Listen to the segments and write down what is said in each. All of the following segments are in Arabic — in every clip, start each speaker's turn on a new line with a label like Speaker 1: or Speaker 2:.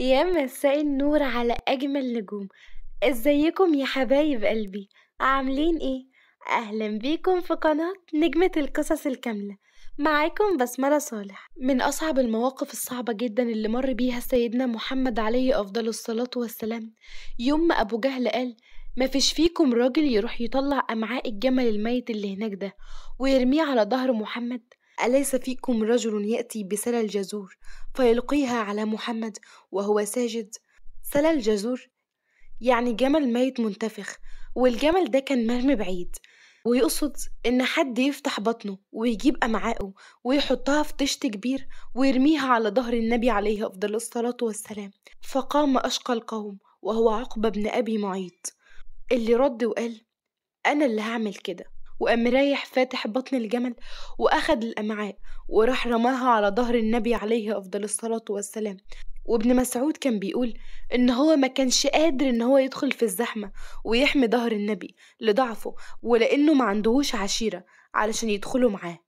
Speaker 1: يا مساء النور على أجمل نجوم ازيكم يا حبايب قلبي عاملين ايه؟ أهلا بيكم في قناة نجمة القصص الكاملة معاكم بسملة صالح من أصعب المواقف الصعبة جدا اللي مر بيها سيدنا محمد عليه أفضل الصلاة والسلام يوم ما أبو جهل قال مفيش فيكم راجل يروح يطلع أمعاء الجمل الميت اللي هناك ده ويرميه على ظهر محمد أليس فيكم رجل يأتي بسلى الجزور فيلقيها على محمد وهو ساجد سلى الجزور يعني جمل ميت منتفخ والجمل ده كان مرمي بعيد ويقصد إن حد يفتح بطنه ويجيب أمعائه ويحطها في طشت كبير ويرميها على ظهر النبي عليه أفضل الصلاة والسلام فقام أشقى القوم وهو عقبة بن أبي معيط اللي رد وقال أنا اللي هعمل كده وقام رايح فاتح بطن الجمل وأخد الأمعاء وراح رماها على ظهر النبي عليه أفضل الصلاة والسلام وابن مسعود كان بيقول إن هو ما كانش قادر إن هو يدخل في الزحمة ويحمي ظهر النبي لضعفه ولأنه ما عندهوش عشيرة علشان يدخلوا معاه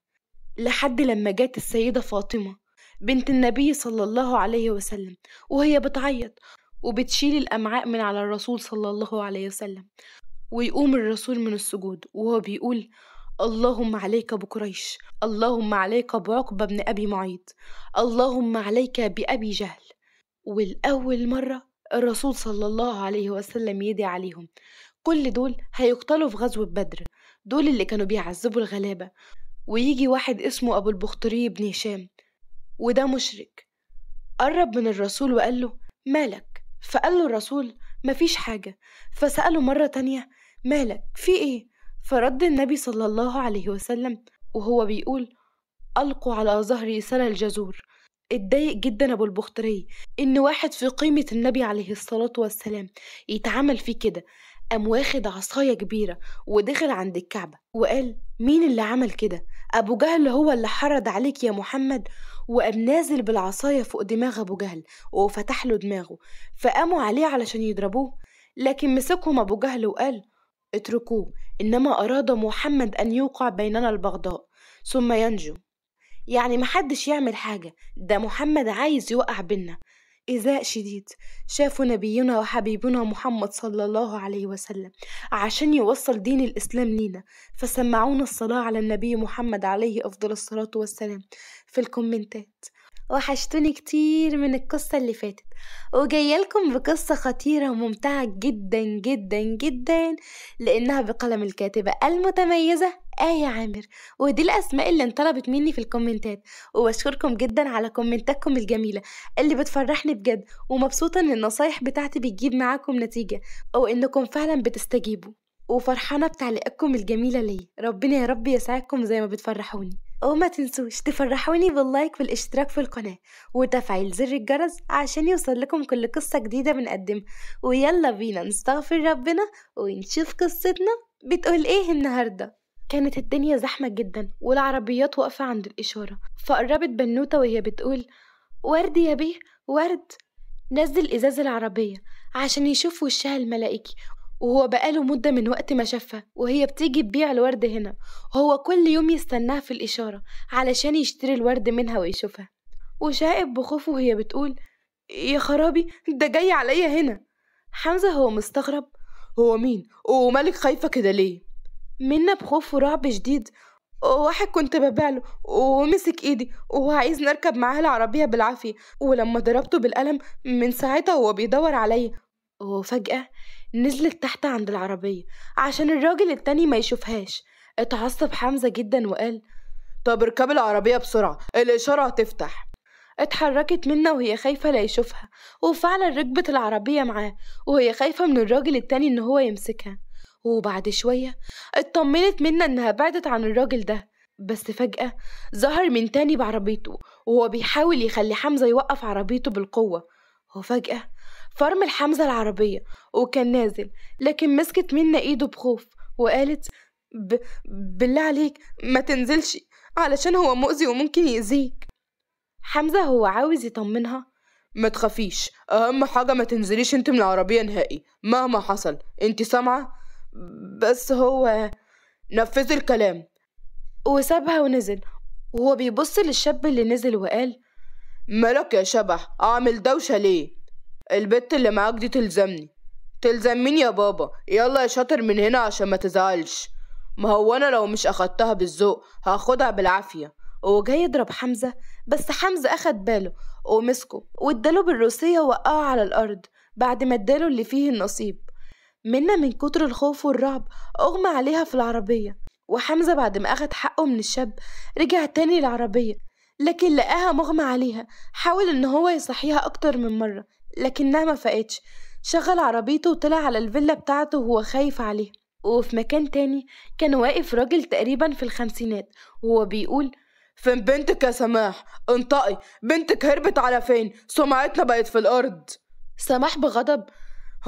Speaker 1: لحد لما جت السيدة فاطمة بنت النبي صلى الله عليه وسلم وهي بتعيط وبتشيل الأمعاء من على الرسول صلى الله عليه وسلم ويقوم الرسول من السجود وهو بيقول اللهم عليك بقريش اللهم عليك بعقبة بن أبي معيط اللهم عليك بأبي جهل والأول مرة الرسول صلى الله عليه وسلم يدعي عليهم كل دول هيقتلوا في غزوة بدر دول اللي كانوا بيعذبوا الغلابة ويجي واحد اسمه أبو البختري بن هشام وده مشرك قرب من الرسول وقال له مالك فقال له الرسول مفيش حاجة فسأله مرة تانية مالك في ايه فرد النبي صلى الله عليه وسلم وهو بيقول ألقوا على ظهري سل الجزور اتضايق جدا أبو البختري إن واحد في قيمة النبي عليه الصلاة والسلام يتعامل فيه كده قام واخد عصاية كبيرة ودخل عند الكعبة وقال مين اللي عمل كده أبو جهل هو اللي حرض عليك يا محمد وقام نازل بالعصاية فوق دماغ أبو جهل وفتح له دماغه فقاموا عليه علشان يضربوه لكن مسكهم أبو جهل وقال اتركوه إنما أراد محمد أن يوقع بيننا البغضاء ثم ينجو يعني محدش يعمل حاجة ده محمد عايز يوقع بينا إيذاء شديد شافوا نبينا وحبيبنا محمد صلى الله عليه وسلم عشان يوصل دين الإسلام لينا فسمعونا الصلاة على النبي محمد عليه أفضل الصلاة والسلام في الكومنتات وحشتوني كتير من القصة اللي فاتت وجاية لكم بقصة خطيرة وممتعة جدا جدا جدا لأنها بقلم الكاتبة المتميزة آية عامر ودي الأسماء اللي انطلبت مني في الكومنتات وبشكركم جدا على كومنتاتكم الجميلة اللي بتفرحني بجد ومبسوطة إن النصايح بتاعتي بتجيب معاكم نتيجة أو إنكم فعلا بتستجيبوا وفرحانة بتعليقاتكم الجميلة ليا ربنا يا رب يسعدكم زي ما بتفرحوني وما تنسوش تفرحوني باللايك والاشتراك في القناة وتفعيل زر الجرس عشان يوصل لكم كل قصة جديدة بنقدمها ويلا بينا نستغفر ربنا ونشوف قصتنا بتقول ايه النهارده كانت الدنيا زحمة جدا والعربيات واقفة عند الإشارة فقربت بنوتة وهي بتقول ورد يا بيه ورد نزل إزاز العربية عشان يشوف وشها الملائكي وهو بقاله مدة من وقت ما شافها وهي بتيجي تبيع الورد هنا وهو كل يوم يستناها في الإشارة علشان يشتري الورد منها ويشوفها وشائب بخوفه وهي بتقول يا خرابي ده جاي عليا هنا حمزة هو مستغرب هو مين ومالك خايفة كده ليه منا بخوف ورعب شديد واحد كنت ببيعله ومسك ايدي وعايز نركب معاه العربية بالعافية ولما ضربته بالقلم من ساعتها هو بيدور عليا وفجأة نزلت تحت عند العربية عشان الراجل التاني ما يشوفهاش اتعصب حمزة جدا وقال طب اركبي العربية بسرعة الإشارة هتفتح اتحركت منا وهي خايفة لا يشوفها وفعلا ركبت العربية معاه وهي خايفة من الراجل التاني ان هو يمسكها وبعد شوية اطمنت منا انها بعدت عن الراجل ده بس فجأة ظهر من تاني بعربيته وهو بيحاول يخلي حمزة يوقف عربيته بالقوة وفجأة فرمل حمزة العربية وكان نازل لكن مسكت منا إيده بخوف وقالت ب... بالله عليك ما تنزلش علشان هو مؤذي وممكن يأذيك حمزة هو عاوز يطمنها ما تخافيش أهم حاجة ما تنزليش انت من العربية نهائي مهما حصل انت سامعة بس هو نفذ الكلام وسابها ونزل وهو بيبص للشاب اللي نزل وقال مالك يا شبح اعمل دوشة ليه البت اللي معاك دي تلزمني تلزم مين يا بابا يلا يا شاطر من هنا عشان ما تزعلش ما هو انا لو مش اخدتها بالذوق هاخدها بالعافيه جاي يضرب حمزه بس حمزه اخد باله ومسكه واداله بالروسيه وقعه على الارض بعد ما اداله اللي فيه النصيب منا من كتر الخوف والرعب اغمى عليها في العربيه وحمزه بعد ما اخد حقه من الشاب رجع تاني العربيه لكن لقاها مغمى عليها حاول ان هو يصحيها اكتر من مره لكنها ما فقتش شغل عربيته وطلع على الفيلا بتاعته وهو خايف عليها وفي مكان تاني كان واقف راجل تقريبا في الخمسينات وهو بيقول فين بنتك يا سماح انطقي بنتك هربت على فين سمعتنا بقت في الارض سماح بغضب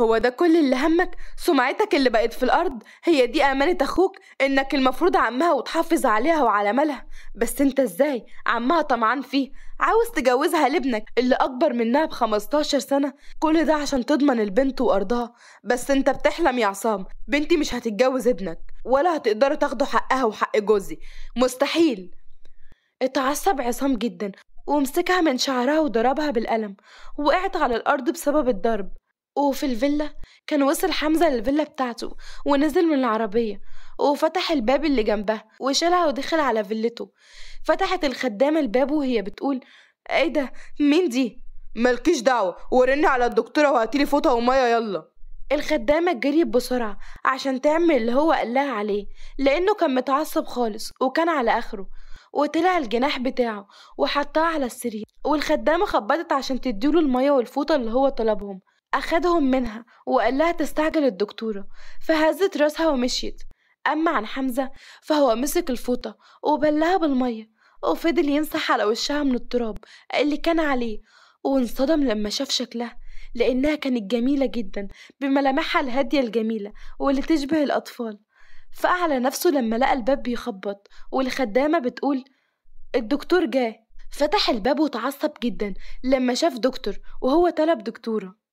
Speaker 1: هو ده كل اللي همك سمعتك اللي بقت في الارض هي دي امانه اخوك انك المفروض عمها وتحافظ عليها وعلى مالها بس انت ازاي عمها طمعان فيه عاوز تجوزها لابنك اللي اكبر منها ب 15 سنه كل ده عشان تضمن البنت وارضها بس انت بتحلم يا عصام بنتي مش هتتجوز ابنك ولا هتقدروا تاخدوا حقها وحق جوزي مستحيل اتعصب عصام جدا ومسكها من شعرها وضربها بالقلم وقعت على الأرض بسبب الضرب وفي الفيلا كان وصل حمزة للفيلا بتاعته ونزل من العربية وفتح الباب اللي جنبها وشالها ودخل على فيلته فتحت الخدامة الباب وهي بتقول ايه ده مين دي ملكيش دعوة ورني على الدكتورة وهاتيلي فوطة ومية يلا الخدامة جريت بسرعة عشان تعمل اللي هو قالها عليه لأنه كان متعصب خالص وكان على آخره وطلع الجناح بتاعه وحطها على السرير والخدامة خبطت عشان تديله المية والفوطة اللي هو طلبهم أخدهم منها وقال لها تستعجل الدكتورة فهزت راسها ومشيت أما عن حمزة فهو مسك الفوطة وبلها بالمية وفضل ينصح على وشها من التراب اللي كان عليه وانصدم لما شاف شكلها لأنها كانت جميلة جدا بملامحها الهادية الجميلة واللي تشبه الأطفال فأعلى نفسه لما لقى الباب بيخبط والخدامة بتقول الدكتور جاه فتح الباب وتعصب جدا لما شاف دكتور وهو طلب دكتوره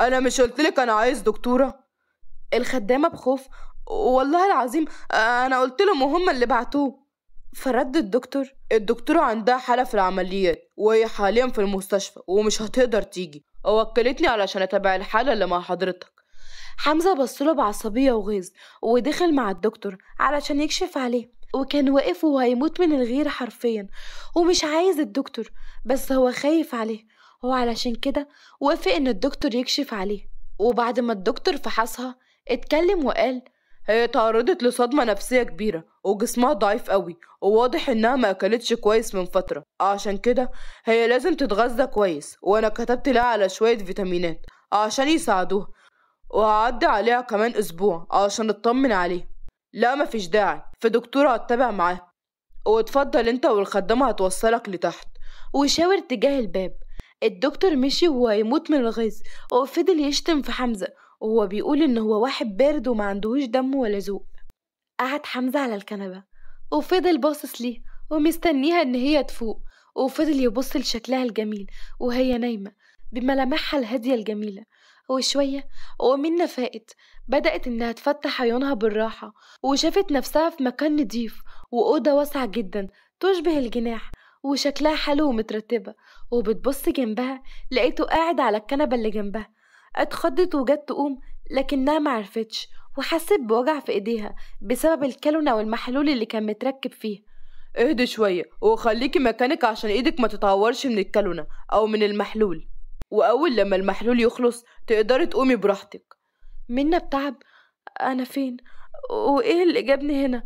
Speaker 1: انا مش قلتلك انا عايز دكتوره الخدامه بخوف والله العظيم انا قلت لهم وهم اللي بعتوه فرد الدكتور الدكتورة عندها حالة في العمليات وهي حاليا في المستشفى ومش هتقدر تيجي وكلتني علشان اتابع الحالة اللي مع حضرتك حمزة بصله بعصبية وغيظ ودخل مع الدكتور علشان يكشف عليه وكان واقف وهيموت من الغير حرفيا ومش عايز الدكتور بس هو خايف عليه هو علشان كده وافق إن الدكتور يكشف عليه وبعد ما الدكتور فحصها اتكلم وقال هي تعرضت لصدمة نفسية كبيرة وجسمها ضعيف قوي وواضح انها ما اكلتش كويس من فترة عشان كده هي لازم تتغذى كويس وانا كتبت لها على شوية فيتامينات عشان يساعدوها وهعدي عليها كمان اسبوع عشان اطمن عليها لا مفيش داعي فدكتورة هتتابع معاها واتفضل انت والخدامة هتوصلك لتحت وشاور تجاه الباب الدكتور مشي وهو يموت من الغيظ وفضل يشتم في حمزة وهو بيقول إن هو واحد بارد وما عندهوش دم ولا ذوق قعد حمزة على الكنبة وفضل باصص ليه ومستنيها إن هي تفوق وفضل يبص لشكلها الجميل وهي نايمة بملامحها الهادية الجميلة وشوية ومنا فاقت بدأت إنها تفتح عيونها بالراحة وشافت نفسها في مكان نضيف وأوضة واسعة جدا تشبه الجناح وشكلها حلو ومترتبة وبتبص جنبها لقيته قاعد على الكنبة اللي جنبها اتخضت وجت تقوم لكنها معرفتش وحست بوجع في ايديها بسبب الكالونة والمحلول اللي كان متركب فيها اهدي شوية وخليكي مكانك عشان ايدك ما تتعورش من الكالونة او من المحلول واول لما المحلول يخلص تقدري تقومي براحتك منا بتعب انا فين وايه اللي جابني هنا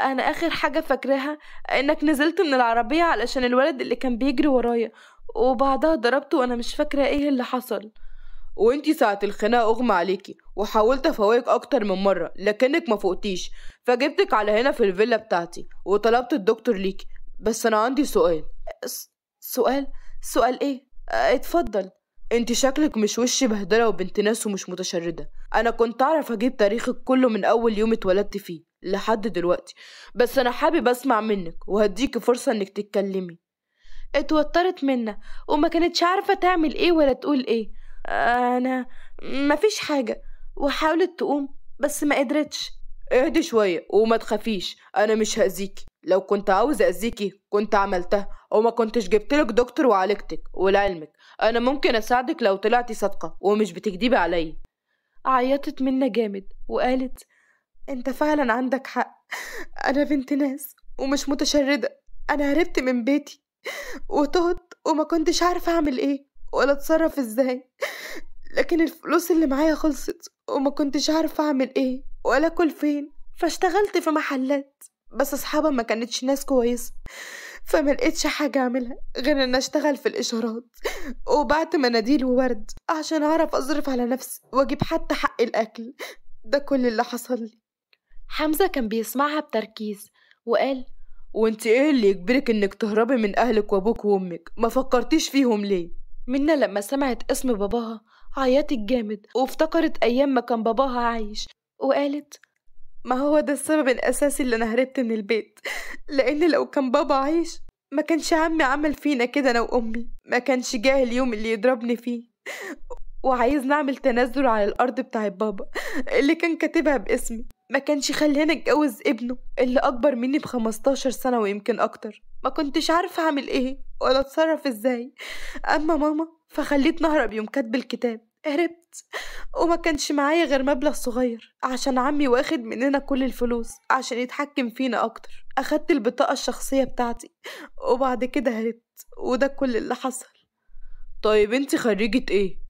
Speaker 1: انا اخر حاجه فاكراها انك نزلت من العربيه علشان الولد اللي كان بيجري ورايا وبعدها ضربته وانا مش فاكره ايه اللي حصل وانتي ساعة الخناقة أغمى عليكي وحاولت أفوقك أكتر من مرة لكنك ما فوقتيش فجبتك على هنا في الفيلا بتاعتي وطلبت الدكتور ليكي بس أنا عندي سؤال س- سؤال سؤال إيه؟ آه، اتفضل انت شكلك مش وش بهدله وبنت ناس ومش متشرده انا كنت اعرف اجيب تاريخك كله من اول يوم اتولدت فيه لحد دلوقتي بس انا حابب اسمع منك وهديكي فرصه انك تتكلمي اتوترت منا وما كانتش عارفه تعمل ايه ولا تقول ايه انا مفيش حاجه وحاولت تقوم بس ما قدرتش اهدي شويه وما تخافيش انا مش هاذيكي لو كنت عاوز أذيكي كنت عملتها وما كنتش جبتلك دكتور وعالجتك ولعلمك أنا ممكن أساعدك لو طلعتي صادقة ومش بتكدبي عليا عيطت منا جامد وقالت أنت فعلا عندك حق أنا بنت ناس ومش متشردة أنا هربت من بيتي وتهت وما كنتش عارفة أعمل إيه ولا أتصرف إزاي لكن الفلوس اللي معايا خلصت وما كنتش عارفة أعمل إيه ولا أكل فين فاشتغلت في محلات بس أصحابها ما كانتش ناس كويسة فما لقيتش حاجة أعملها غير إن أشتغل في الإشارات وبعت مناديل وورد عشان أعرف أصرف على نفسي وأجيب حتى حق الأكل ده كل اللي حصل لي حمزة كان بيسمعها بتركيز وقال وانت ايه اللي يجبرك انك تهربي من اهلك وابوك وامك ما فكرتيش فيهم ليه منا لما سمعت اسم باباها عيطت جامد وافتكرت ايام ما كان باباها عايش وقالت ما هو ده السبب الأساسي اللي أنا هربت من البيت لأن لو كان بابا عايش ما كانش عمي عمل فينا كده أنا وأمي ما كانش جاه اليوم اللي يضربني فيه وعايز نعمل تنازل على الأرض بتاع بابا اللي كان كاتبها باسمي ما كانش خلاني اتجوز ابنه اللي اكبر مني بخمستاشر سنه ويمكن اكتر ما كنتش عارفه اعمل ايه ولا اتصرف ازاي اما ماما فخليت نهرب يوم كاتب الكتاب هربت وما كانش معايا غير مبلغ صغير عشان عمي واخد مننا كل الفلوس عشان يتحكم فينا أكتر أخدت البطاقة الشخصية بتاعتي وبعد كده هربت وده كل اللي حصل طيب انت خريجة ايه؟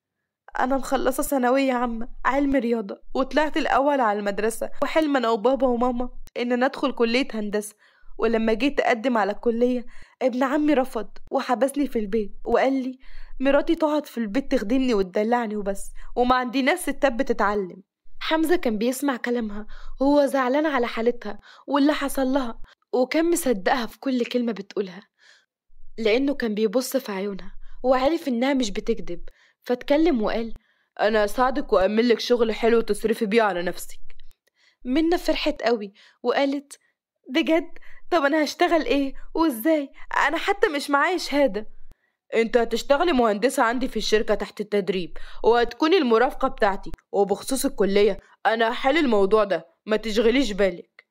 Speaker 1: أنا مخلصة ثانوية عامة علم رياضة وطلعت الأول على المدرسة وحلم أنا وبابا وماما إن ندخل كلية هندسة ولما جيت أقدم على الكلية ابن عمي رفض وحبسني في البيت وقال لي مراتي تقعد في البيت تخدمني وتدلعني وبس وما عندي ناس ستات بتتعلم حمزة كان بيسمع كلامها وهو زعلان على حالتها واللي حصل لها وكان مصدقها في كل كلمة بتقولها لأنه كان بيبص في عيونها وعرف إنها مش بتكذب فاتكلم وقال أنا أساعدك وأعمل لك شغل حلو تصرفي بيه على نفسك منة فرحت قوي وقالت بجد طب انا هشتغل ايه وازاي انا حتى مش معايا شهاده انت هتشتغلي مهندسة عندي في الشركة تحت التدريب وهتكوني المرافقة بتاعتي وبخصوص الكلية انا هحل الموضوع ده ما تشغليش بالك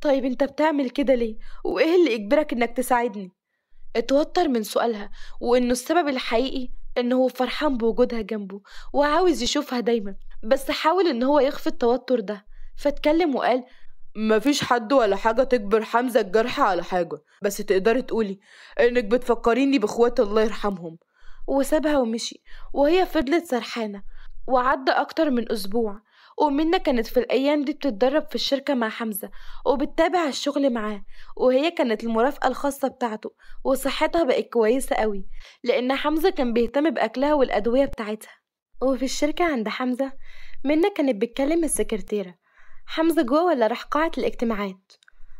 Speaker 1: طيب انت بتعمل كده ليه وايه اللي يجبرك انك تساعدني اتوتر من سؤالها وانه السبب الحقيقي انه هو فرحان بوجودها جنبه وعاوز يشوفها دايما بس حاول ان هو يخفي التوتر ده فاتكلم وقال مفيش حد ولا حاجة تجبر حمزة الجرح على حاجة بس تقدري تقولي إنك بتفكريني بإخوات الله يرحمهم وسابها ومشي وهي فضلت سرحانة وعدى أكتر من أسبوع ومنة كانت في الأيام دي بتتدرب في الشركة مع حمزة وبتتابع الشغل معاه وهي كانت المرافقة الخاصة بتاعته وصحتها بقت كويسة قوي لأن حمزة كان بيهتم بأكلها والأدوية بتاعتها وفي الشركة عند حمزة منة كانت بتكلم السكرتيرة حمزة جوا ولا راح قاعة الاجتماعات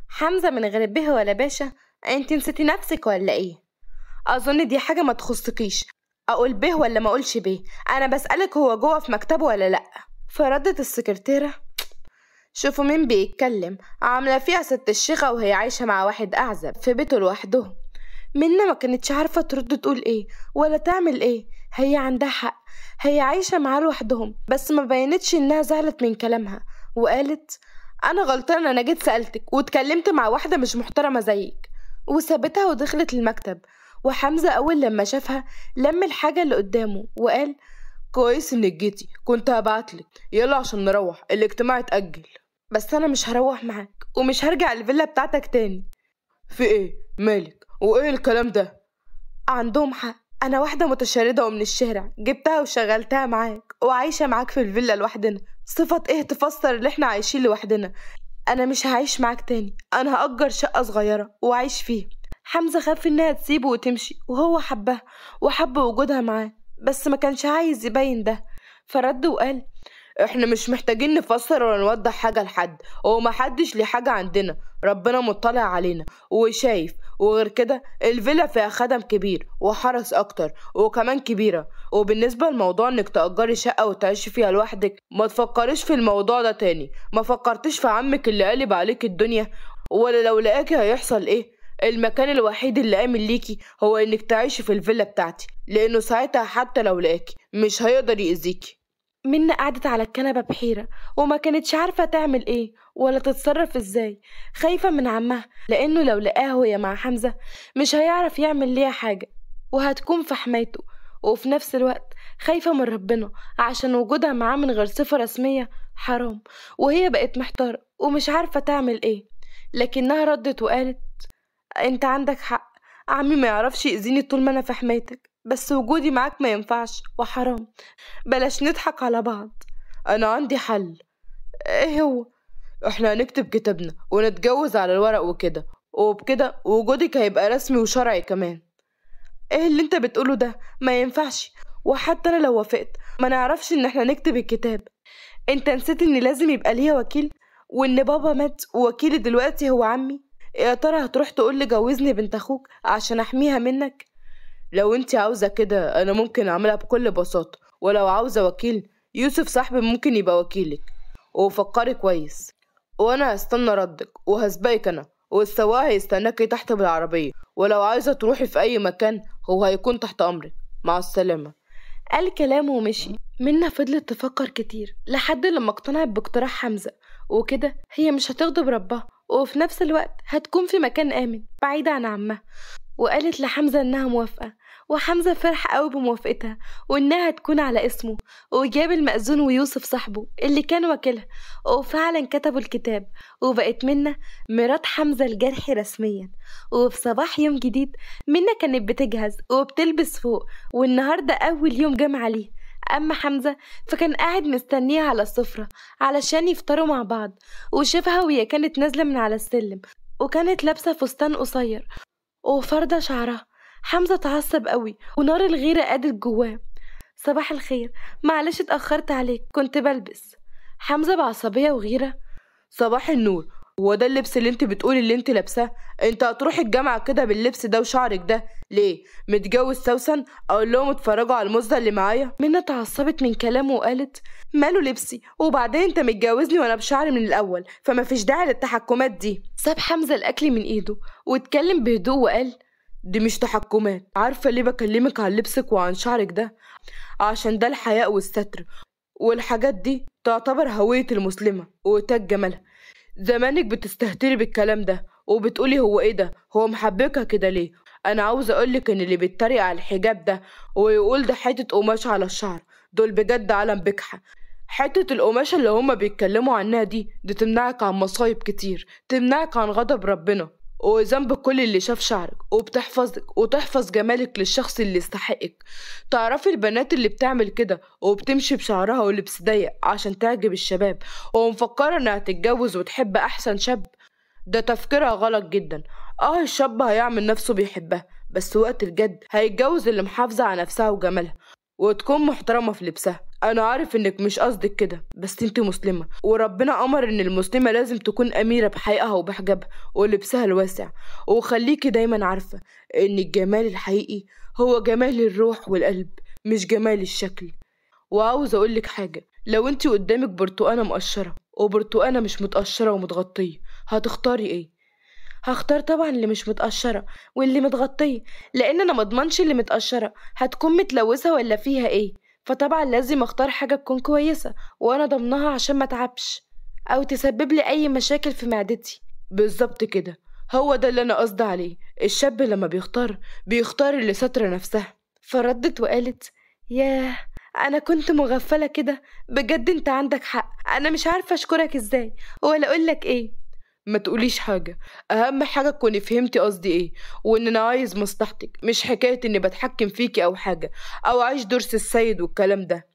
Speaker 1: حمزة من غير به ولا باشا انت نسيتي نفسك ولا ايه اظن دي حاجة ما تخصكيش اقول به ولا ما اقولش به انا بسألك هو جوه في مكتبه ولا لأ فردت السكرتيرة شوفوا مين بيتكلم عاملة فيها ست الشيخة وهي عايشة مع واحد أعزب في بيته لوحده منا ما كانتش عارفة ترد تقول ايه ولا تعمل ايه هي عندها حق هي عايشة معاه لوحدهم بس ما بينتش انها زعلت من كلامها وقالت أنا غلطانة أنا جيت سألتك واتكلمت مع واحدة مش محترمة زيك وسابتها ودخلت المكتب وحمزة أول لما شافها لم الحاجة اللي قدامه وقال كويس إنك جيتي كنت هبعتلك يلا عشان نروح الاجتماع اتأجل بس أنا مش هروح معاك ومش هرجع الفيلا بتاعتك تاني في إيه مالك وإيه الكلام ده عندهم حق أنا واحدة متشردة ومن الشارع جبتها وشغلتها معاك وعايشة معاك في الفيلا لوحدنا صفة إيه تفسر اللي إحنا عايشين لوحدنا أنا مش هعيش معاك تاني أنا هأجر شقة صغيرة وأعيش فيها حمزة خاف إنها تسيبه وتمشي وهو حبها وحب وجودها معاه بس ما كانش عايز يبين ده فرد وقال احنا مش محتاجين نفسر ولا نوضح حاجة لحد هو حدش ليه حاجة عندنا ربنا مطلع علينا وشايف وغير كده الفيلا فيها خدم كبير وحرس أكتر وكمان كبيرة وبالنسبة لموضوع إنك تأجري شقة وتعيشي فيها لوحدك ما تفكريش في الموضوع ده تاني ما فكرتش في عمك اللي قلب عليك الدنيا ولا لو لقاكي هيحصل إيه المكان الوحيد اللي آمن ليكي هو إنك تعيشي في الفيلا بتاعتي لأنه ساعتها حتى لو لقاكي مش هيقدر يأذيكي منا قعدت على الكنبة بحيرة وما كانتش عارفة تعمل ايه ولا تتصرف ازاي خايفة من عمها لأنه لو لقاها وهي مع حمزة مش هيعرف يعمل ليها حاجة وهتكون في حمايته وفي نفس الوقت خايفة من ربنا عشان وجودها معاه من غير صفة رسمية حرام وهي بقت محتارة ومش عارفة تعمل ايه لكنها ردت وقالت انت عندك حق عمي ما يعرفش يأذيني طول ما انا في حمايتك بس وجودي معاك ما ينفعش وحرام بلاش نضحك على بعض انا عندي حل ايه هو احنا هنكتب كتابنا ونتجوز على الورق وكده وبكده وجودك هيبقى رسمي وشرعي كمان ايه اللي انت بتقوله ده ما ينفعش وحتى انا لو وافقت ما نعرفش ان احنا نكتب الكتاب انت نسيت ان لازم يبقى ليا وكيل وان بابا مات ووكيلي دلوقتي هو عمي يا ترى هتروح تقول لي جوزني بنت اخوك عشان احميها منك لو انت عاوزة كده انا ممكن اعملها بكل بساطة ولو عاوزة وكيل يوسف صاحبي ممكن يبقى وكيلك وفكري كويس وانا هستنى ردك وهسبقك انا والسواق هيستناكي تحت بالعربية ولو عايزة تروحي في أي مكان هو هيكون تحت أمرك مع السلامة قال كلام ومشي منا فضلت تفكر كتير لحد لما اقتنعت باقتراح حمزة وكده هي مش هتغضب ربها وفي نفس الوقت هتكون في مكان آمن بعيدة عن عمها وقالت لحمزة إنها موافقة وحمزة فرح قوي بموافقتها وإنها تكون على اسمه وجاب المأذون ويوسف صاحبه اللي كان وكيلها وفعلا كتبوا الكتاب وبقت منة مرات حمزة الجرحي رسميا وفي صباح يوم جديد منة كانت بتجهز وبتلبس فوق والنهاردة أول يوم جامعة ليه أما حمزة فكان قاعد مستنيها على السفرة علشان يفطروا مع بعض وشافها وهي كانت نازلة من على السلم وكانت لابسة فستان قصير وفردة شعرها حمزة اتعصب قوي ونار الغيرة قادت جواه صباح الخير معلش اتأخرت عليك كنت بلبس حمزة بعصبية وغيرة صباح النور هو ده اللبس اللي انت بتقولي اللي انت لابساه انت هتروح الجامعة كده باللبس ده وشعرك ده ليه متجوز سوسن اقول لهم اتفرجوا على المزة اللي معايا منى اتعصبت من كلامه وقالت ماله لبسي وبعدين انت متجوزني وانا بشعري من الاول فما فيش داعي للتحكمات دي ساب حمزة الاكل من ايده واتكلم بهدوء وقال دي مش تحكمات عارفة ليه بكلمك عن لبسك وعن شعرك ده عشان ده الحياء والستر والحاجات دي تعتبر هوية المسلمة وتاج جمالها زمانك بتستهتري بالكلام ده وبتقولي هو ايه ده هو محبكها كده ليه انا عاوزة اقولك ان اللي بيتريق على الحجاب ده ويقول ده حتة قماش على الشعر دول بجد عالم بكحة حتة القماشة اللي هما بيتكلموا عنها دي دي تمنعك عن مصايب كتير تمنعك عن غضب ربنا وذنب كل اللي شاف شعرك وبتحفظك وتحفظ جمالك للشخص اللي يستحقك تعرفي البنات اللي بتعمل كده وبتمشي بشعرها ولبس ضيق عشان تعجب الشباب ومفكرة انها تتجوز وتحب احسن شاب ده تفكيرها غلط جدا اه الشاب هيعمل نفسه بيحبها بس وقت الجد هيتجوز اللي محافظة على نفسها وجمالها وتكون محترمة في لبسها انا عارف انك مش قصدك كده بس انت مسلمه وربنا امر ان المسلمه لازم تكون اميره بحقيقها وبحجابها ولبسها الواسع وخليكي دايما عارفه ان الجمال الحقيقي هو جمال الروح والقلب مش جمال الشكل وعاوز اقولك حاجه لو انت قدامك برتقانه مقشره وبرتقانه مش متقشره ومتغطيه هتختاري ايه هختار طبعا اللي مش متقشره واللي متغطيه لان انا مضمنش اللي متقشره هتكون متلوثه ولا فيها ايه فطبعا لازم اختار حاجة تكون كويسة وانا ضمنها عشان ما اتعبش او تسبب لي اي مشاكل في معدتي بالظبط كده هو ده اللي انا قصدي عليه الشاب لما بيختار بيختار اللي ساترة نفسها فردت وقالت ياه انا كنت مغفلة كده بجد انت عندك حق انا مش عارفة اشكرك ازاي ولا اقولك ايه ما تقوليش حاجة أهم حاجة تكوني فهمتي قصدي إيه وإن أنا عايز مصلحتك مش حكاية إني بتحكم فيكي أو حاجة أو عايش درس السيد والكلام ده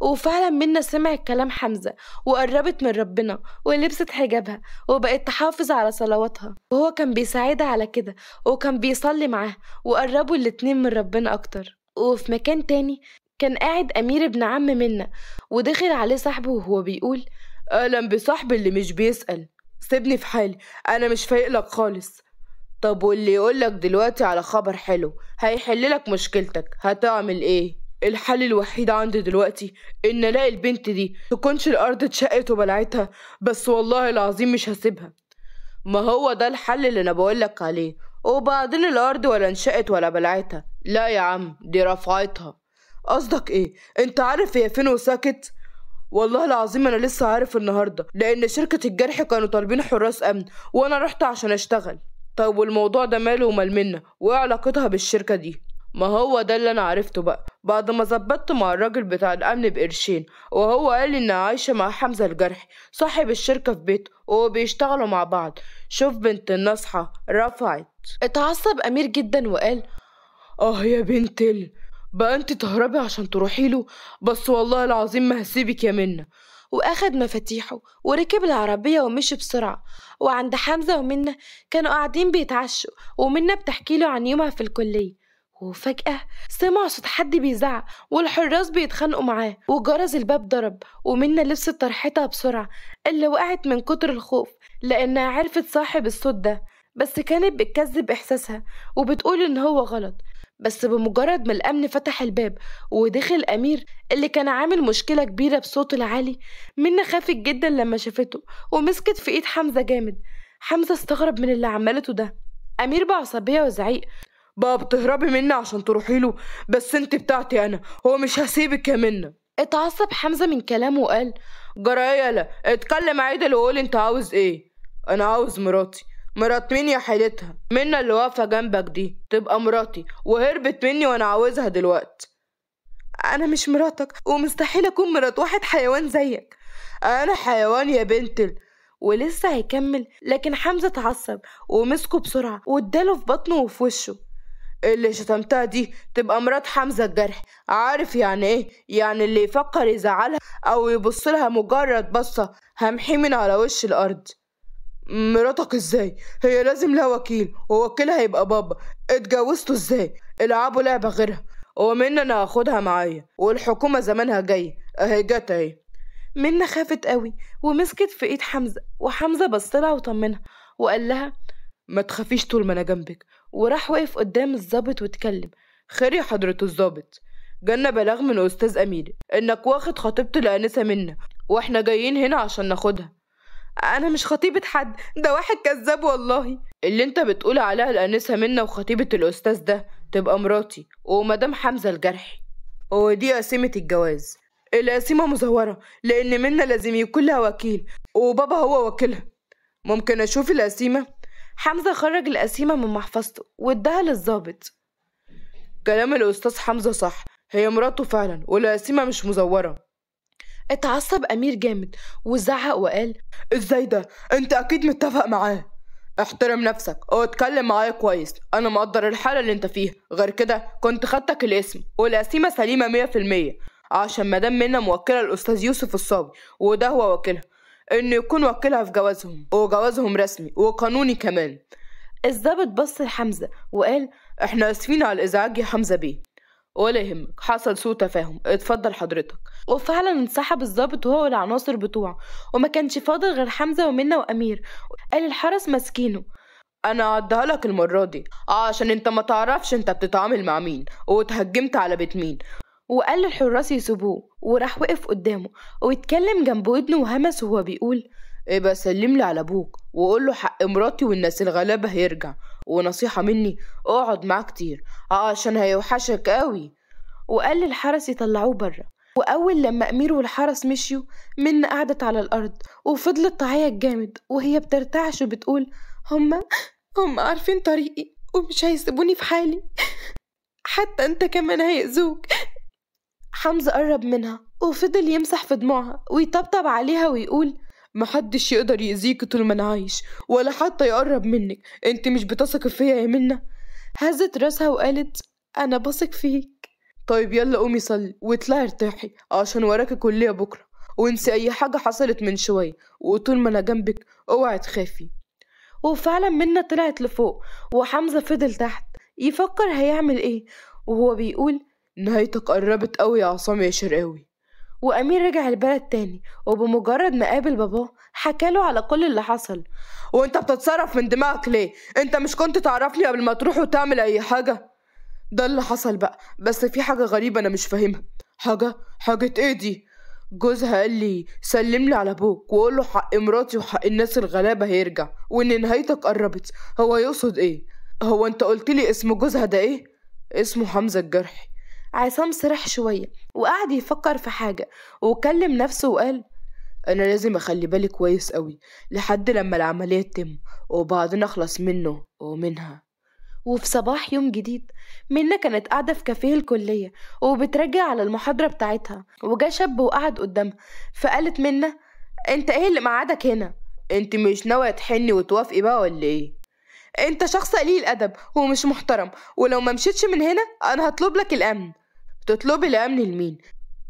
Speaker 1: وفعلا منا سمعت كلام حمزة وقربت من ربنا ولبست حجابها وبقت تحافظ على صلواتها وهو كان بيساعدها على كده وكان بيصلي معاه وقربوا الاتنين من ربنا أكتر وفي مكان تاني كان قاعد أمير ابن عم منا ودخل عليه صاحبه وهو بيقول أهلا بصاحب اللي مش بيسأل سيبني في حالي انا مش فايق لك خالص طب واللي يقولك دلوقتي على خبر حلو هيحللك مشكلتك هتعمل ايه الحل الوحيد عندي دلوقتي ان الاقي البنت دي تكونش الارض اتشقت وبلعتها بس والله العظيم مش هسيبها ما هو ده الحل اللي انا بقولك عليه وبعدين الارض ولا انشقت ولا بلعتها لا يا عم دي رفعتها قصدك ايه انت عارف هي فين وساكت والله العظيم انا لسه عارف النهارده لان شركه الجرح كانوا طالبين حراس امن وانا رحت عشان اشتغل طيب والموضوع ده ماله ومال منا وايه علاقتها بالشركه دي ما هو ده اللي انا عرفته بقى بعد ما ظبطت مع الراجل بتاع الامن بقرشين وهو قال ان عايشه مع حمزه الجرحي صاحب الشركه في بيته وبيشتغلوا مع بعض شوف بنت النصحه رفعت اتعصب امير جدا وقال اه يا بنت ال... بقى انت تهربي عشان تروحي له بس والله العظيم ما هسيبك يا منى واخد مفاتيحه وركب العربية ومشي بسرعة وعند حمزة ومنة كانوا قاعدين بيتعشوا ومنة بتحكي له عن يومها في الكلية وفجأة سمع صوت حد بيزعق والحراس بيتخانقوا معاه وجرز الباب ضرب ومنة لبست طرحتها بسرعة اللي وقعت من كتر الخوف لأنها عرفت صاحب الصوت ده بس كانت بتكذب إحساسها وبتقول إن هو غلط بس بمجرد ما الأمن فتح الباب ودخل أمير اللي كان عامل مشكلة كبيرة بصوته العالي منا خافت جدا لما شافته ومسكت في إيد حمزة جامد حمزة استغرب من اللي عملته ده أمير بعصبية وزعيق بقى بتهربي منا عشان تروحي له بس انت بتاعتي انا هو مش هسيبك يا منا اتعصب حمزة من كلامه وقال جرى لا اتكلم عدل وقول انت عاوز ايه انا عاوز مراتي مرات مين يا حيلتها منا اللي واقفة جنبك دي تبقى مراتي وهربت مني وانا عاوزها دلوقتي انا مش مراتك ومستحيل اكون مرات واحد حيوان زيك انا حيوان يا بنتل ولسه هيكمل لكن حمزة اتعصب ومسكه بسرعة واداله في بطنه وفي وشه اللي شتمتها دي تبقى مرات حمزة الجرح عارف يعني ايه يعني اللي يفكر يزعلها او يبصلها مجرد بصة همحي من على وش الارض مراتك ازاي هي لازم لها وكيل ووكيلها هيبقى بابا اتجوزته ازاي العبوا لعبه غيرها ومن انا هاخدها معايا والحكومه زمانها جاي اهي جت اهي منة خافت قوي ومسكت في ايد حمزه وحمزه بصلها وطمنها وقال لها ما تخافيش طول ما انا جنبك وراح وقف قدام الظابط واتكلم خير يا حضرة الظابط جالنا بلاغ من أستاذ أمير إنك واخد خطيبته لأنسة منا وإحنا جايين هنا عشان ناخدها انا مش خطيبة حد ده واحد كذاب والله اللي انت بتقول عليها الانسة منا وخطيبة الاستاذ ده تبقى مراتي ومدام حمزة الجرحي ودي قسيمة الجواز القسيمة مزورة لان منا لازم يكون لها وكيل وبابا هو وكيلها ممكن اشوف القسيمة حمزة خرج القسيمة من محفظته واداها للظابط كلام الاستاذ حمزة صح هي مراته فعلا والقسيمة مش مزورة اتعصب أمير جامد وزعق وقال إزاي ده؟ أنت أكيد متفق معاه احترم نفسك واتكلم معايا كويس انا مقدر الحالة اللي انت فيها غير كده كنت خدتك الاسم والقسيمة سليمة مية في المية عشان مدام منى موكلة الأستاذ يوسف الصابي وده هو وكيلها إنه يكون وكيلها في جوازهم وجوازهم رسمي وقانوني كمان الظابط بص لحمزة وقال احنا اسفين على الازعاج يا حمزة بيه ولا يهمك حصل سوء تفاهم اتفضل حضرتك وفعلا انسحب الضابط وهو والعناصر بتوعه وما كانش فاضل غير حمزه ومنه وامير قال الحرس ماسكينه انا اعدها لك المره دي عشان انت ما تعرفش انت بتتعامل مع مين وتهجمت على بيت مين وقال للحراس يسيبوه وراح وقف قدامه واتكلم جنب ودنه وهمس وهو بيقول ابقى إيه سلم لي على ابوك وقول له حق مراتي والناس الغلابه هيرجع ونصيحة مني اقعد معاه كتير آه، عشان هيوحشك قوي وقال للحرس يطلعوه بره وأول لما أمير والحرس مشيوا من قعدت على الأرض وفضلت تعيط جامد وهي بترتعش وبتقول هما هما عارفين طريقي ومش هيسيبوني في حالي حتى أنت كمان هيأذوك حمزة قرب منها وفضل يمسح في دموعها ويطبطب عليها ويقول محدش يقدر يأذيكي طول ما أنا عايش ولا حتى يقرب منك أنت مش بتثقي فيا يا منة هزت راسها وقالت أنا بثق فيك طيب يلا قومي صلي واطلعي ارتاحي عشان وراكي كلية بكرة وانسي أي حاجة حصلت من شوية وطول ما أنا جنبك اوعي تخافي وفعلا منة طلعت لفوق وحمزة فضل تحت يفكر هيعمل ايه وهو بيقول نهايتك قربت قوي يا عصام يا شرقاوي وأمير رجع البلد تاني وبمجرد ما قابل باباه حكاله على كل اللي حصل وانت بتتصرف من دماغك ليه انت مش كنت تعرفني قبل ما تروح وتعمل اي حاجة ده اللي حصل بقى بس في حاجة غريبة انا مش فاهمها حاجة حاجة ايه دي جوزها قال لي سلم لي على ابوك وقول له حق مراتي وحق الناس الغلابة هيرجع وان نهايتك قربت هو يقصد ايه هو انت قلت لي اسم جوزها ده ايه اسمه حمزة الجرحي عصام سرح شوية وقعد يفكر في حاجة وكلم نفسه وقال أنا لازم أخلي بالي كويس قوي لحد لما العملية تتم وبعدين أخلص منه ومنها وفي صباح يوم جديد منا كانت قاعدة في كافيه الكلية وبتراجع على المحاضرة بتاعتها وجا شاب وقعد قدامها فقالت منا انت ايه اللي معادك هنا انت مش ناوية تحني وتوافقي بقى ولا ايه انت شخص قليل ادب ومش محترم ولو ما مشيتش من هنا انا هطلب لك الامن تطلبي الأمن لمين؟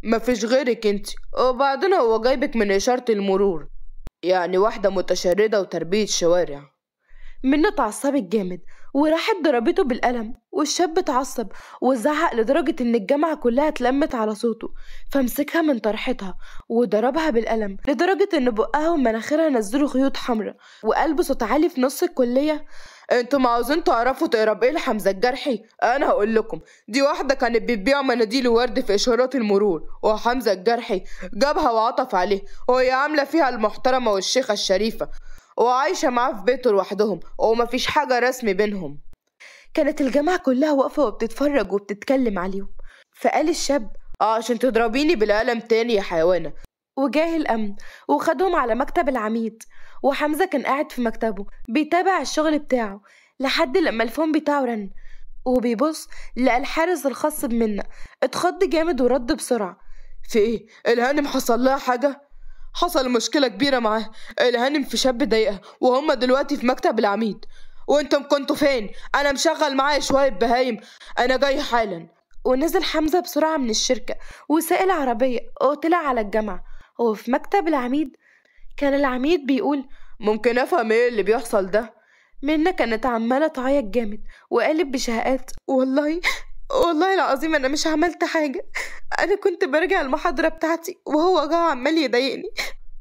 Speaker 1: مفيش غيرك انت وبعدين هو جايبك من إشارة المرور يعني واحدة متشردة وتربية شوارع منة اتعصبت جامد وراحت ضربته بالقلم والشاب اتعصب وزعق لدرجة إن الجامعة كلها اتلمت على صوته فمسكها من طرحتها وضربها بالقلم لدرجة إن بقها ومناخيرها نزلوا خيوط حمراء وقلبه صوت عالي في نص الكلية انتوا ما عاوزين تعرفوا تقرب ايه لحمزه الجرحي انا هقول لكم دي واحده كانت بتبيع مناديل وورد في اشارات المرور وحمزه الجرحي جابها وعطف عليه وهي عامله فيها المحترمه والشيخه الشريفه وعايشة معاه في بيته لوحدهم ومفيش حاجة رسمي بينهم كانت الجماعة كلها واقفة وبتتفرج وبتتكلم عليهم فقال الشاب آه عشان تضربيني بالقلم تاني يا حيوانة وجاه الأمن وخدهم على مكتب العميد وحمزة كان قاعد في مكتبه بيتابع الشغل بتاعه لحد لما الفون بتاعه رن وبيبص لقى الحارس الخاص بمنا اتخض جامد ورد بسرعة في ايه؟ الهانم حصل لها حاجة؟ حصل مشكلة كبيرة معاه الهانم في شاب ضايقها وهم دلوقتي في مكتب العميد وانتم كنتوا فين انا مشغل معايا شوية بهايم انا جاي حالا ونزل حمزة بسرعة من الشركة وسائل عربية وطلع على الجامعة وفي مكتب العميد كان العميد بيقول ممكن افهم ايه اللي بيحصل ده منا كانت عمالة تعيط جامد وقالت بشهقات والله والله العظيم انا مش عملت حاجه انا كنت برجع المحاضره بتاعتي وهو جه عمال يضايقني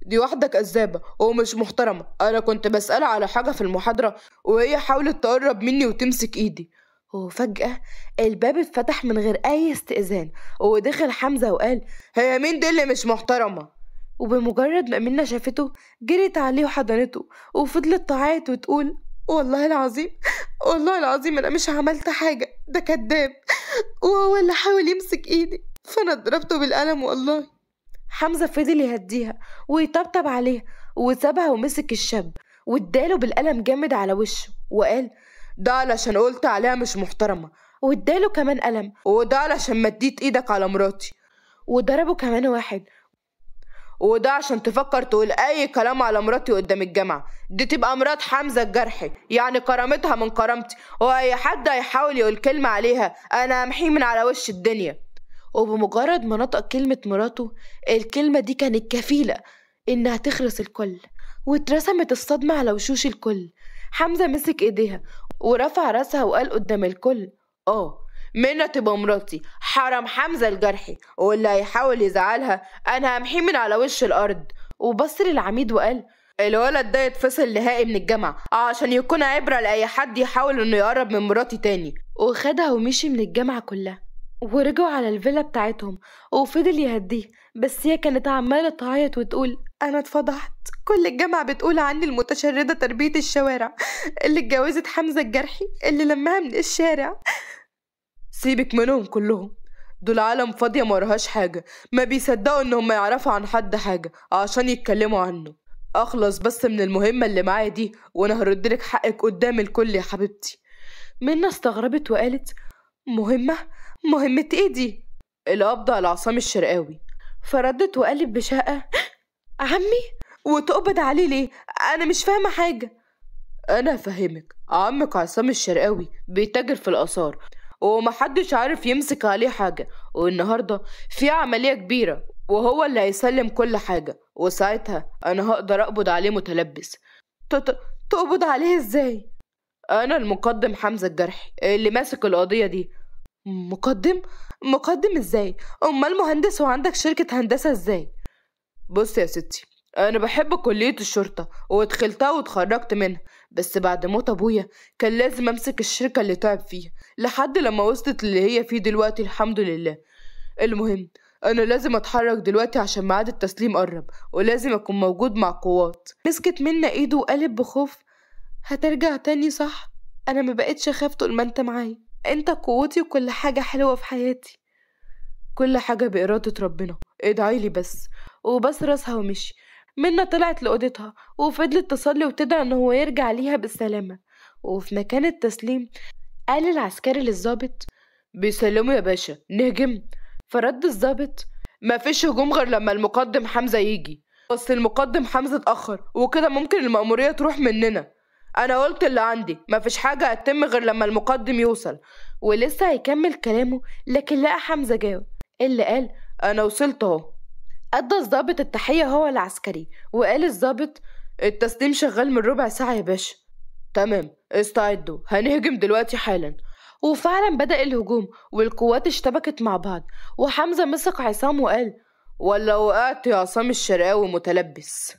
Speaker 1: دي واحدة كذابة ومش محترمة أنا كنت بسألها على حاجة في المحاضرة وهي حاولت تقرب مني وتمسك إيدي وفجأة الباب اتفتح من غير أي استئذان ودخل حمزة وقال هي مين دي اللي مش محترمة وبمجرد ما منا شافته جريت عليه وحضنته وفضلت تعيط وتقول والله العظيم والله العظيم انا مش عملت حاجه ده كذاب وهو اللي حاول يمسك ايدي فانا ضربته بالقلم والله حمزه فضل يهديها ويطبطب عليها وسابها ومسك الشاب واداله بالقلم جامد على وشه وقال ده علشان قلت عليها مش محترمه واداله كمان قلم وده علشان مديت ايدك على مراتي وضربه كمان واحد وده عشان تفكر تقول اي كلام على مراتي قدام الجامعه دي تبقى مرات حمزه الجرحي يعني كرامتها من كرامتي واي حد هيحاول يقول كلمه عليها انا محي من على وش الدنيا وبمجرد ما نطق كلمه مراته الكلمه دي كانت كفيله انها تخرس الكل واترسمت الصدمه على وشوش الكل حمزه مسك ايديها ورفع راسها وقال قدام الكل اه منى تبقى مراتي حرم حمزة الجرحي واللي هيحاول يزعلها أنا همحي من على وش الأرض وبص للعميد وقال الولد ده يتفصل نهائي من الجامعة عشان يكون عبرة لأي حد يحاول إنه يقرب من مراتي تاني وخدها ومشي من الجامعة كلها ورجعوا على الفيلا بتاعتهم وفضل يهديه بس هي كانت عمالة تعيط وتقول أنا اتفضحت كل الجامعة بتقول عني المتشردة تربية الشوارع اللي اتجوزت حمزة الجرحي اللي لمها من الشارع سيبك منهم كلهم دول عالم فاضية مرهاش حاجة ما بيصدقوا انهم يعرفوا عن حد حاجة عشان يتكلموا عنه اخلص بس من المهمة اللي معايا دي وانا هردلك حقك قدام الكل يا حبيبتي منى استغربت وقالت مهمة؟ مهمة ايه دي؟ القبض على عصام الشرقاوي فردت وقالت بشقة عمي وتقبض عليه ليه؟ أنا مش فاهمة حاجة أنا فهمك عمك عصام الشرقاوي بيتاجر في الآثار ومحدش عارف يمسك عليه حاجة والنهاردة في عملية كبيرة وهو اللي هيسلم كل حاجة وساعتها أنا هقدر أقبض عليه متلبس تقبض عليه إزاي؟ أنا المقدم حمزة الجرحي اللي ماسك القضية دي مقدم؟ مقدم إزاي؟ أمال مهندس وعندك شركة هندسة إزاي؟ بص يا ستي أنا بحب كلية الشرطة ودخلتها واتخرجت منها بس بعد موت أبويا كان لازم أمسك الشركة اللي تعب فيها لحد لما وصلت اللي هي فيه دلوقتي الحمد لله المهم انا لازم اتحرك دلوقتي عشان ميعاد التسليم قرب ولازم اكون موجود مع قوات مسكت منا ايده وقالت بخوف هترجع تاني صح انا ما بقتش اخاف طول ما انت معايا انت قوتي وكل حاجه حلوه في حياتي كل حاجه باراده ربنا ادعي لي بس وبس راسها ومشي منا طلعت لأوضتها وفضلت تصلي وتدعى ان هو يرجع ليها بالسلامه وفي مكان التسليم قال العسكري للظابط بيسلموا يا باشا نهجم فرد الظابط مفيش هجوم غير لما المقدم حمزة يجي بس المقدم حمزة اتأخر وكده ممكن المأمورية تروح مننا أنا قلت اللي عندي مفيش حاجة هتتم غير لما المقدم يوصل ولسه هيكمل كلامه لكن لقى حمزة جاوب اللي قال أنا وصلت أهو أدى الظابط التحية هو العسكري وقال الظابط التسليم شغال من ربع ساعة يا باشا تمام استعدوا هنهجم دلوقتي حالا وفعلا بدأ الهجوم والقوات اشتبكت مع بعض وحمزة مسك عصام وقال ولا وقعت يا عصام الشرقاوي متلبس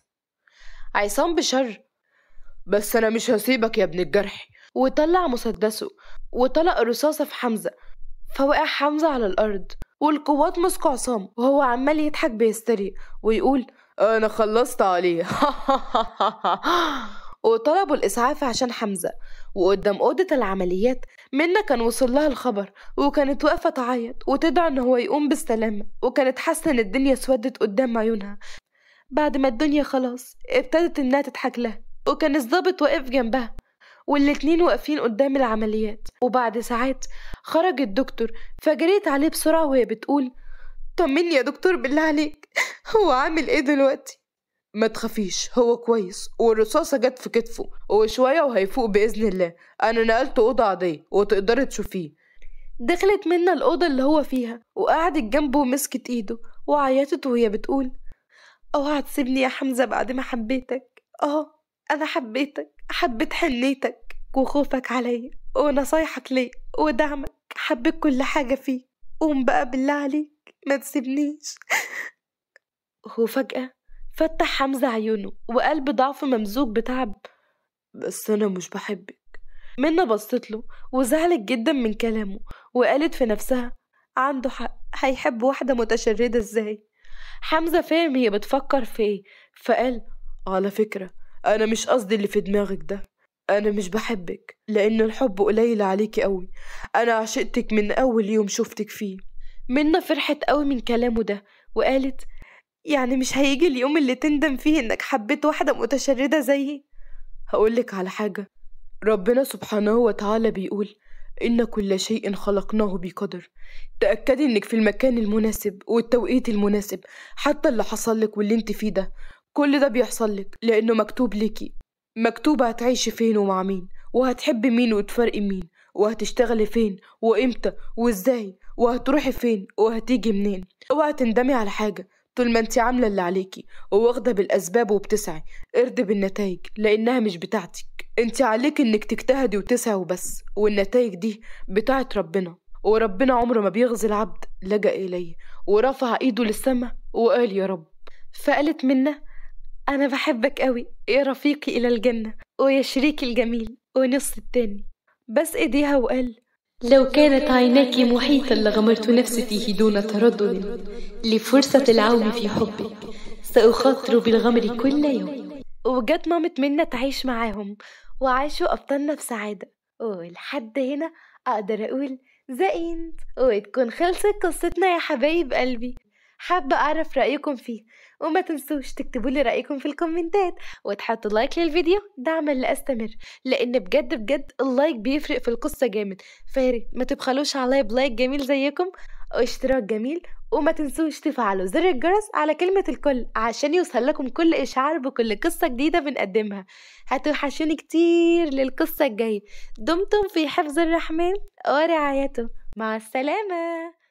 Speaker 1: عصام بشر بس أنا مش هسيبك يا ابن الجرح وطلع مسدسه وطلق رصاصة في حمزة فوقع حمزة على الأرض والقوات مسكوا عصام وهو عمال يضحك بيستري ويقول أنا خلصت عليه وطلبوا الإسعاف عشان حمزة وقدام أوضة العمليات منا كان وصل لها الخبر وكانت واقفة تعيط وتدعى إن هو يقوم بالسلامة وكانت حاسة إن الدنيا اسودت قدام عيونها بعد ما الدنيا خلاص ابتدت إنها تضحك لها وكان الظابط واقف جنبها والاتنين واقفين قدام العمليات وبعد ساعات خرج الدكتور فجريت عليه بسرعة وهي بتقول طمني يا دكتور بالله عليك هو عامل ايه دلوقتي ما تخافيش هو كويس والرصاصة جت في كتفه وشوية وهيفوق بإذن الله أنا نقلت أوضة عادية وتقدري تشوفيه دخلت منا الأوضة اللي هو فيها وقعدت جنبه ومسكت إيده وعيطت وهي بتقول اوعى تسيبني يا حمزة بعد ما حبيتك اه أنا حبيتك حبيت حنيتك وخوفك عليا ونصايحك ليا ودعمك حبيت كل حاجة فيه قوم بقى بالله عليك ما تسيبنيش وفجأة فتح حمزة عيونه وقال بضعف ممزوج بتعب بس أنا مش بحبك منى بصت له وزعلت جدا من كلامه وقالت في نفسها عنده حق هيحب واحدة متشردة ازاي حمزة فاهم هي بتفكر في ايه فقال على فكرة أنا مش قصدي اللي في دماغك ده أنا مش بحبك لأن الحب قليل عليكي أوي أنا عشقتك من أول يوم شفتك فيه منا فرحت أوي من كلامه ده وقالت يعني مش هيجي اليوم اللي تندم فيه إنك حبيت واحدة متشردة زيي هقولك على حاجة ربنا سبحانه وتعالى بيقول إن كل شيء خلقناه بقدر تأكدي إنك في المكان المناسب والتوقيت المناسب حتى اللي حصلك واللي انت فيه ده كل ده بيحصلك لأنه مكتوب ليكي مكتوب هتعيشي فين ومع مين وهتحبي مين وتفرقي مين وهتشتغلي فين وامتى وازاي وهتروحي فين وهتيجي منين اوعي تندمي على حاجة طول ما انت عاملة اللي عليكي وواخدة بالأسباب وبتسعي ارضي بالنتايج لأنها مش بتاعتك انت عليك انك تجتهدي وتسعي وبس والنتايج دي بتاعت ربنا وربنا عمره ما بيغزي العبد لجأ إليه ورفع إيده للسماء وقال يا رب فقالت منا أنا بحبك قوي يا رفيقي إلى الجنة ويا شريكي الجميل ونص التاني بس إيديها وقال لو كانت عيناك محيطا لغمرت نفسي فيه دون تردد لفرصة العوم في حبك سأخاطر بالغمر كل يوم وجت مامة منا تعيش معاهم وعاشوا أبطالنا بسعادة ولحد هنا أقدر أقول زي وتكون خلصت قصتنا يا حبايب قلبي حابة أعرف رأيكم فيه وما تنسوش تكتبوا لي رايكم في الكومنتات وتحطوا لايك للفيديو دعما لاستمر لان بجد بجد اللايك بيفرق في القصه جامد فاري ما تبخلوش عليا بلايك جميل زيكم واشتراك جميل وما تنسوش تفعلوا زر الجرس على كلمة الكل عشان يوصل لكم كل إشعار بكل قصة جديدة بنقدمها هتوحشوني كتير للقصة الجاية دمتم في حفظ الرحمن ورعايته مع السلامة